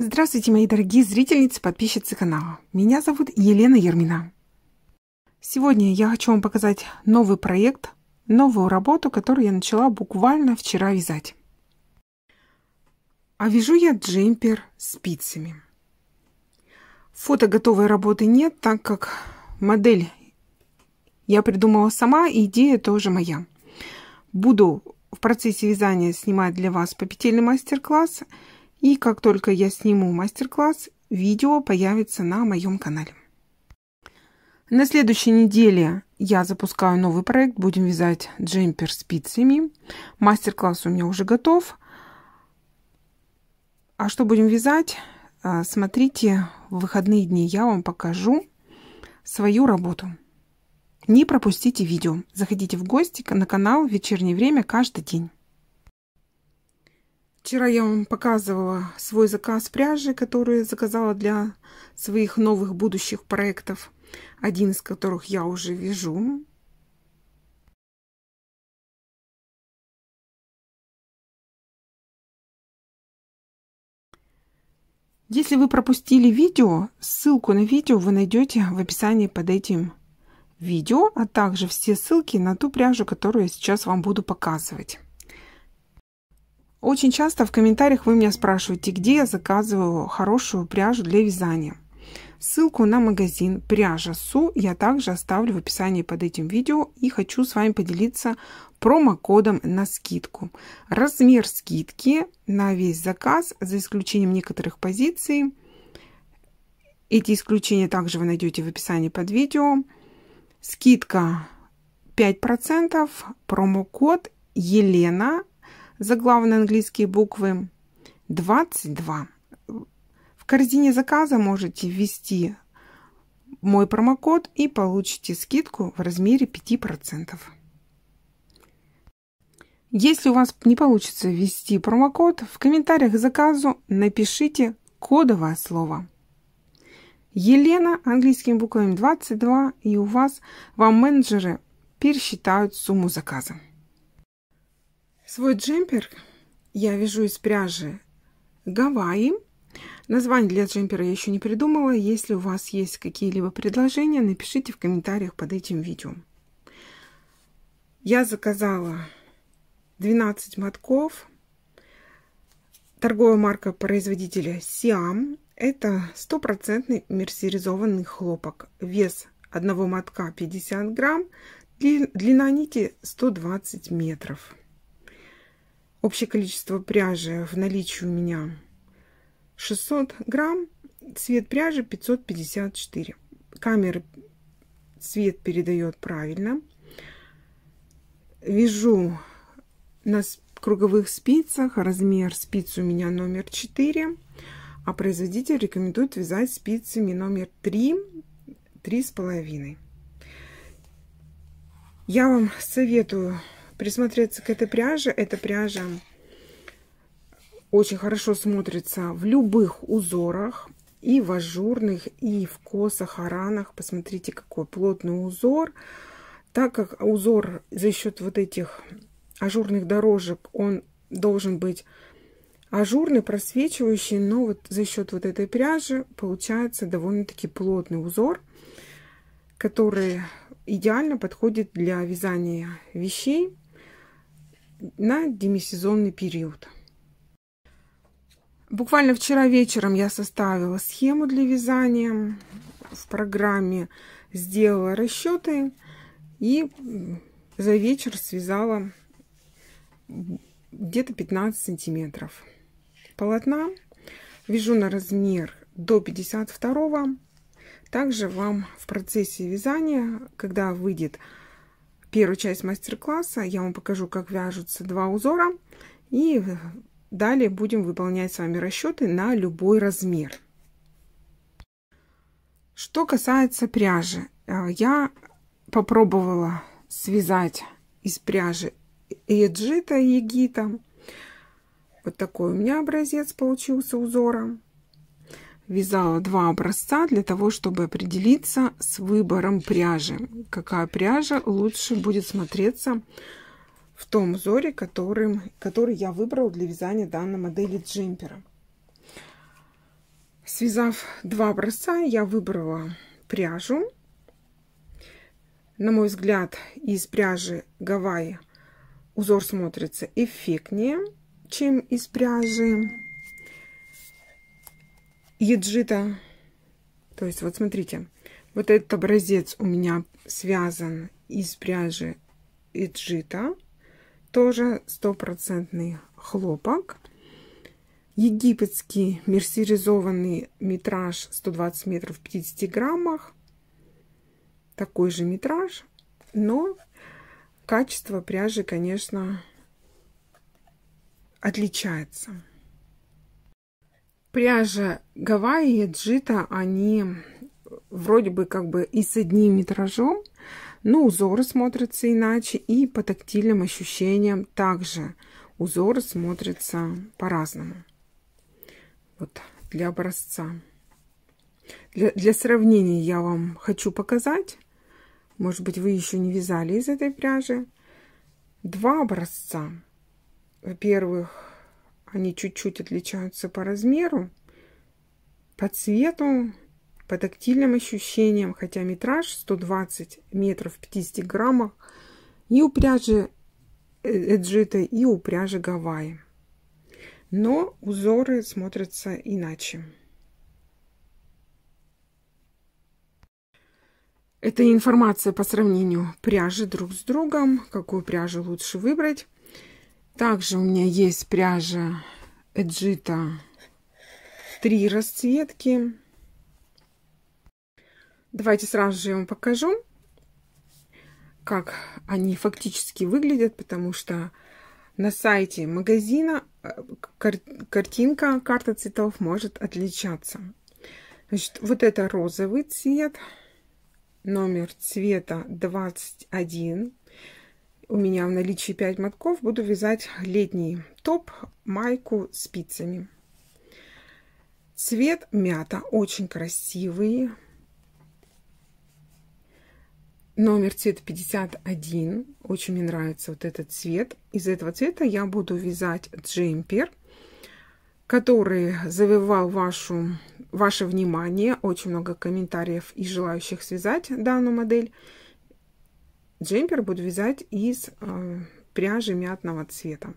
Здравствуйте, мои дорогие зрительницы, подписчицы канала. Меня зовут Елена Ермина. Сегодня я хочу вам показать новый проект, новую работу, которую я начала буквально вчера вязать. А вяжу я джемпер спицами. Фото готовой работы нет, так как модель я придумала сама, идея тоже моя. Буду в процессе вязания снимать для вас по петельный мастер-класс – и как только я сниму мастер-класс, видео появится на моем канале. На следующей неделе я запускаю новый проект. Будем вязать джемпер спицами. Мастер-класс у меня уже готов. А что будем вязать? А, смотрите, в выходные дни я вам покажу свою работу. Не пропустите видео. Заходите в гости на канал в «Вечернее время» каждый день. Вчера я вам показывала свой заказ пряжи, который заказала для своих новых будущих проектов, один из которых я уже вяжу. Если вы пропустили видео, ссылку на видео вы найдете в описании под этим видео, а также все ссылки на ту пряжу, которую я сейчас вам буду показывать. Очень часто в комментариях вы меня спрашиваете, где я заказываю хорошую пряжу для вязания. Ссылку на магазин пряжа Су я также оставлю в описании под этим видео и хочу с вами поделиться промокодом на скидку. Размер скидки на весь заказ, за исключением некоторых позиций, эти исключения также вы найдете в описании под видео, скидка 5%, промокод Елена заглавные английские буквы 22. В корзине заказа можете ввести мой промокод и получите скидку в размере 5%. Если у вас не получится ввести промокод, в комментариях к заказу напишите кодовое слово. Елена английскими буквами 22 и у вас вам менеджеры пересчитают сумму заказа. Свой джемпер я вяжу из пряжи Гавайи. Название для джемпера я еще не придумала. Если у вас есть какие-либо предложения, напишите в комментариях под этим видео. Я заказала 12 мотков. Торговая марка производителя Siam. Это стопроцентный мерсеризованный хлопок. Вес одного мотка 50 грамм. Длина нити 120 метров. Общее количество пряжи в наличии у меня 600 грамм, цвет пряжи 554. Камера цвет передает правильно. Вяжу на круговых спицах, размер спиц у меня номер 4, а производитель рекомендует вязать спицами номер 3, 3,5. Я вам советую присмотреться к этой пряже. Эта пряжа очень хорошо смотрится в любых узорах. И в ажурных, и в косах, аранах. Посмотрите, какой плотный узор. Так как узор за счет вот этих ажурных дорожек, он должен быть ажурный, просвечивающий, но вот за счет вот этой пряжи получается довольно-таки плотный узор, который идеально подходит для вязания вещей на демисезонный период. Буквально вчера вечером я составила схему для вязания. В программе сделала расчеты и за вечер связала где-то 15 сантиметров полотна. Вяжу на размер до 52. -го. Также вам в процессе вязания, когда выйдет первую часть мастер-класса. Я вам покажу, как вяжутся два узора. И далее будем выполнять с вами расчеты на любой размер. Что касается пряжи. Э, я попробовала связать из пряжи эджита и егита. Вот такой у меня образец получился узором вязала два образца для того, чтобы определиться с выбором пряжи. Какая пряжа лучше будет смотреться в том узоре, которым, который я выбрала для вязания данной модели джемпера. Связав два образца, я выбрала пряжу. На мой взгляд, из пряжи Гавайи узор смотрится эффектнее, чем из пряжи Еджита. То есть, вот смотрите, вот этот образец у меня связан из пряжи еджита, Тоже стопроцентный хлопок. Египетский мерсеризованный метраж 120 метров в 50 граммах. Такой же метраж, но качество пряжи, конечно, отличается. Пряжа Гавайи, Джита, они вроде бы как бы и с одним метражом, но узоры смотрятся иначе, и по тактильным ощущениям также узоры смотрятся по-разному. Вот для образца. Для, для сравнения я вам хочу показать, может быть, вы еще не вязали из этой пряжи, два образца. Во-первых, они чуть-чуть отличаются по размеру, по цвету, по тактильным ощущениям, хотя метраж 120 метров в 50 граммах и у пряжи э, Эджита, и у пряжи Гавайи. Но узоры смотрятся иначе. Это информация по сравнению пряжи друг с другом, какую пряжу лучше выбрать. Также у меня есть пряжа Эджита. Три расцветки. Давайте сразу же я вам покажу, как они фактически выглядят, потому что на сайте магазина э, кар картинка, карта цветов может отличаться. Значит, вот это розовый цвет, номер цвета 21 у меня в наличии 5 мотков, буду вязать летний топ, майку спицами. Цвет мята очень красивый. Номер цвета 51. Очень мне нравится вот этот цвет. Из этого цвета я буду вязать джемпер, который завивал вашу, ваше внимание. Очень много комментариев и желающих связать данную модель. Джемпер буду вязать из э, пряжи мятного цвета.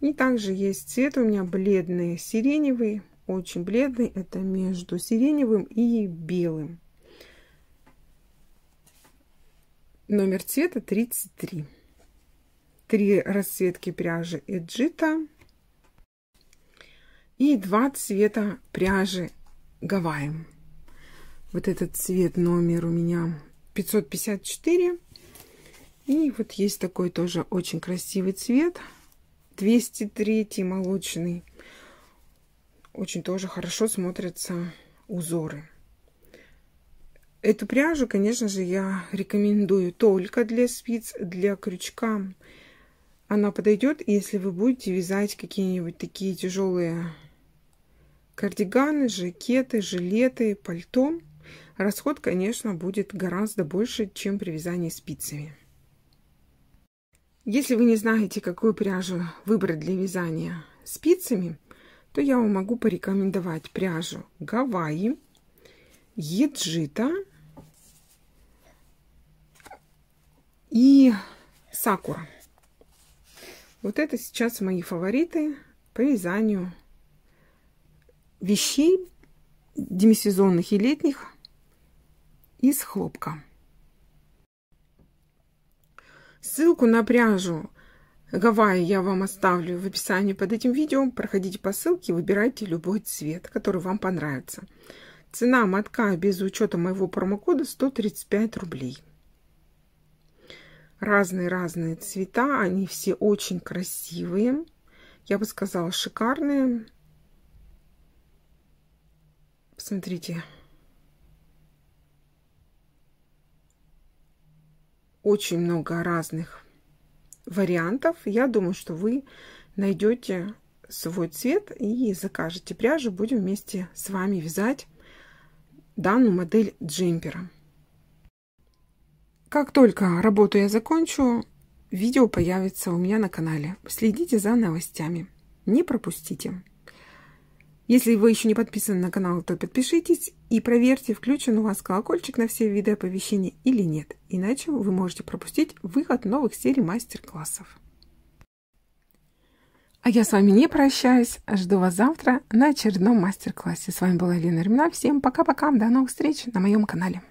И также есть цвет у меня бледный сиреневый, очень бледный. Это между сиреневым и белым. Номер цвета 33. Три расцветки пряжи Эджита и два цвета пряжи Гавайи. Вот этот цвет номер у меня 554 и вот есть такой тоже очень красивый цвет. 203 молочный. Очень тоже хорошо смотрятся узоры. Эту пряжу, конечно же, я рекомендую только для спиц, для крючка. Она подойдет, если вы будете вязать какие-нибудь такие тяжелые кардиганы, жакеты, жилеты, пальто. Расход, конечно, будет гораздо больше, чем при вязании спицами. Если вы не знаете, какую пряжу выбрать для вязания спицами, то я вам могу порекомендовать пряжу Гавайи, Еджита и Сакура. Вот это сейчас мои фавориты по вязанию вещей демисезонных и летних из хлопка. Ссылку на пряжу Гавайи я вам оставлю в описании под этим видео. Проходите по ссылке и выбирайте любой цвет, который вам понравится. Цена мотка без учета моего промокода 135 рублей. Разные-разные цвета, они все очень красивые. Я бы сказала, шикарные. Посмотрите, очень много разных вариантов. Я думаю, что вы найдете свой цвет и закажете пряжу. Будем вместе с вами вязать данную модель джемпера. Как только работу я закончу, видео появится у меня на канале. Следите за новостями. Не пропустите. Если вы еще не подписаны на канал, то подпишитесь и проверьте, включен у вас колокольчик на все виды оповещений или нет. Иначе вы можете пропустить выход новых серий мастер-классов. А я с вами не прощаюсь. А жду вас завтра на очередном мастер-классе. С вами была Елена Ремна. Всем пока-пока. До новых встреч на моем канале.